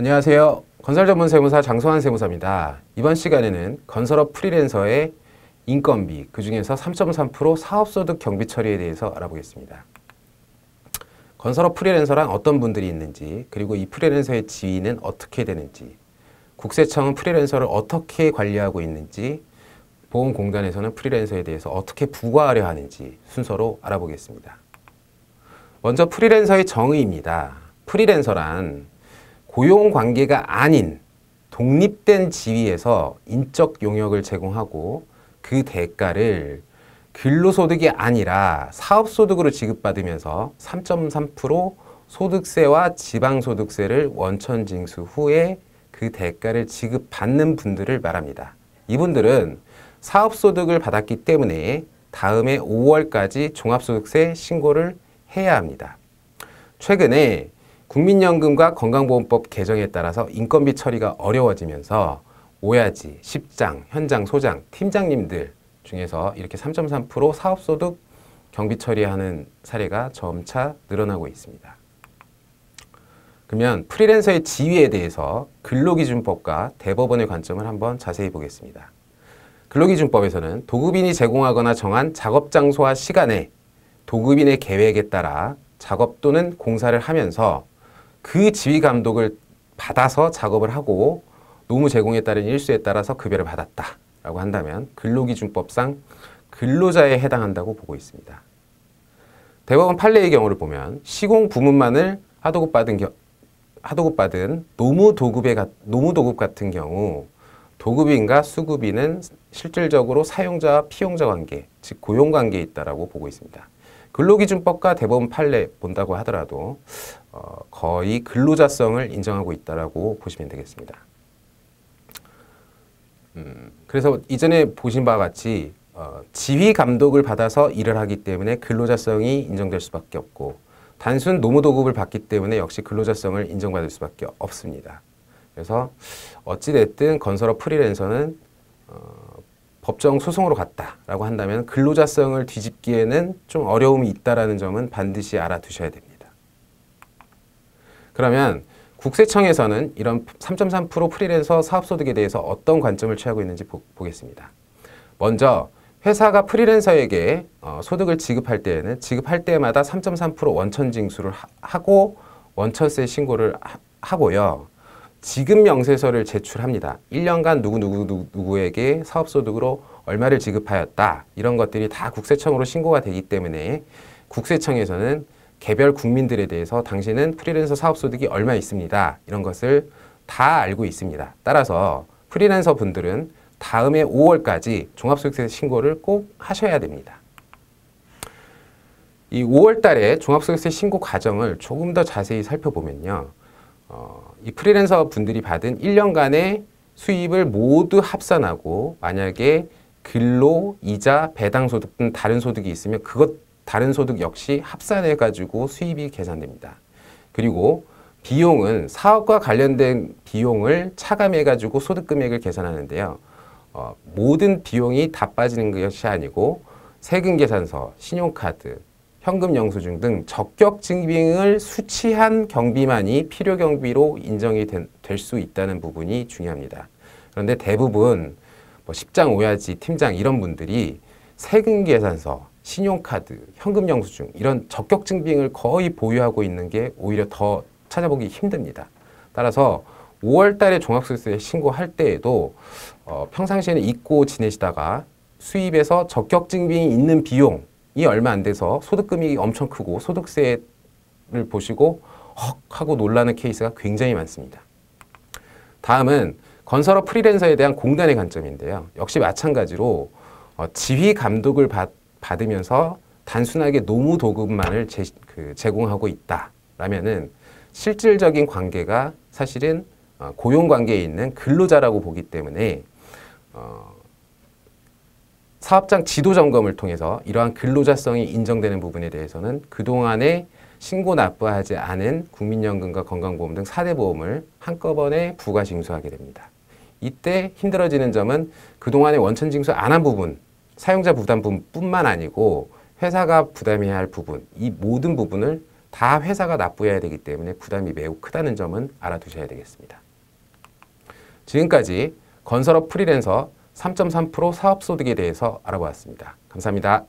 안녕하세요. 건설 전문 세무사 장소환 세무사입니다. 이번 시간에는 건설업 프리랜서의 인건비, 그 중에서 3.3% 사업소득 경비 처리에 대해서 알아보겠습니다. 건설업 프리랜서란 어떤 분들이 있는지, 그리고 이 프리랜서의 지위는 어떻게 되는지, 국세청은 프리랜서를 어떻게 관리하고 있는지, 보험공단에서는 프리랜서에 대해서 어떻게 부과하려 하는지 순서로 알아보겠습니다. 먼저 프리랜서의 정의입니다. 프리랜서란 고용 관계가 아닌 독립된 지위에서 인적 용역을 제공하고 그 대가를 근로소득이 아니라 사업소득으로 지급받으면서 3.3% 소득세와 지방소득세를 원천 징수 후에 그 대가를 지급받는 분들을 말합니다. 이분들은 사업소득을 받았기 때문에 다음해 5월까지 종합소득세 신고를 해야 합니다. 최근에 국민연금과 건강보험법 개정에 따라서 인건비 처리가 어려워지면서 오야지, 십장, 현장, 소장, 팀장님들 중에서 이렇게 3.3% 사업소득 경비 처리하는 사례가 점차 늘어나고 있습니다. 그러면 프리랜서의 지위에 대해서 근로기준법과 대법원의 관점을 한번 자세히 보겠습니다. 근로기준법에서는 도급인이 제공하거나 정한 작업장소와 시간에 도급인의 계획에 따라 작업 또는 공사를 하면서 그 지휘 감독을 받아서 작업을 하고 노무 제공에 따른 일수에 따라서 급여를 받았다라고 한다면 근로기준법상 근로자에 해당한다고 보고 있습니다. 대법원 판례의 경우를 보면 시공 부문만을 하도급 받은 겨, 하도급 받은 노무 도급의 노무 도급 같은 경우 도급인과 수급인은 실질적으로 사용자와 피용자 관계, 즉 고용 관계에 있다라고 보고 있습니다. 근로기준법과 대법원 판례 본다고 하더라도 어, 거의 근로자성을 인정하고 있다라고 보시면 되겠습니다. 음, 그래서 이전에 보신 바와 같이 어, 지휘 감독을 받아서 일을 하기 때문에 근로자성이 인정될 수밖에 없고 단순 노무도급을 받기 때문에 역시 근로자성을 인정받을 수밖에 없습니다. 그래서 어찌됐든 건설업 프리랜서는 어, 법정 소송으로 갔다라고 한다면 근로자성을 뒤집기에는 좀 어려움이 있다라는 점은 반드시 알아두셔야 됩니다. 그러면 국세청에서는 이런 3.3% 프리랜서 사업소득에 대해서 어떤 관점을 취하고 있는지 보, 겠습니다 먼저 회사가 프리랜서에게 어, 소득을 지급할 때에는 지급할 때마다 3.3% 원천 징수를 하, 고 원천세 신고를 하, 하고요. 지급 명세서를 제출합니다. 1년간 누구누구누구에게 사업소득으로 얼마를 지급하였다. 이런 것들이 다 국세청으로 신고가 되기 때문에 국세청에서는 개별 국민들에 대해서 당신은 프리랜서 사업소득이 얼마 있습니다. 이런 것을 다 알고 있습니다. 따라서 프리랜서 분들은 다음에 5월까지 종합소득세 신고를 꼭 하셔야 됩니다. 이 5월 달에 종합소득세 신고 과정을 조금 더 자세히 살펴보면요. 이 프리랜서 분들이 받은 1년간의 수입을 모두 합산하고 만약에 근로, 이자, 배당 소득 등 다른 소득이 있으면 그것 다른 소득 역시 합산해 가지고 수입이 계산됩니다. 그리고 비용은 사업과 관련된 비용을 차감해 가지고 소득 금액을 계산하는데요. 어, 모든 비용이 다 빠지는 것이 아니고 세금 계산서, 신용카드, 현금 영수증 등 적격 증빙을 수취한 경비만이 필요 경비로 인정이 될 수 있다는 부분이 중요합니다. 그런데 대부분 뭐1장 오야지 팀장 이런 분들이 세금 계산서, 신용카드, 현금 영수증 이런 적격 증빙을 거의 보유하고 있는 게 오히려 더 찾아보기 힘듭니다. 따라서 5월 달에 종합소득세 신고할 때에도 어, 평상시에는 잊고 지내시다가 수입에서 적격 증빙이 있는 비용 이 얼마 안 돼서 소득금이 엄청 크고 소득세를 보시고 헉 하고 놀라는 케이스가 굉장히 많습니다. 다음은 건설업 프리랜서에 대한 공단의 관점인데요. 역시 마찬가지로 어, 지휘 감독을 받, 받으면서 단순하게 노무 도급만을 제, 그 제공하고 있다라면은 실질적인 관계가 사실은 어, 고용 관계에 있는 근로자라고 보기 때문에 어, 사업장 지도 점검을 통해서 이러한 근로자성이 인정되는 부분에 대해서는 그동안에 신고 납부하지 않은 국민연금과 건강보험 등 4대 보험을 한꺼번에 부과 징수하게 됩니다. 이때 힘들어지는 점은 그동안에 원천 징수 안 한 부분, 사용자 부담뿐만 아니고 회사가 부담해야 할 부분, 이 모든 부분을 다 회사가 납부해야 되기 때문에 부담이 매우 크다는 점은 알아두셔야 되겠습니다. 지금까지 건설업 프리랜서 3.3% 사업소득에 대해서 알아보았습니다. 감사합니다.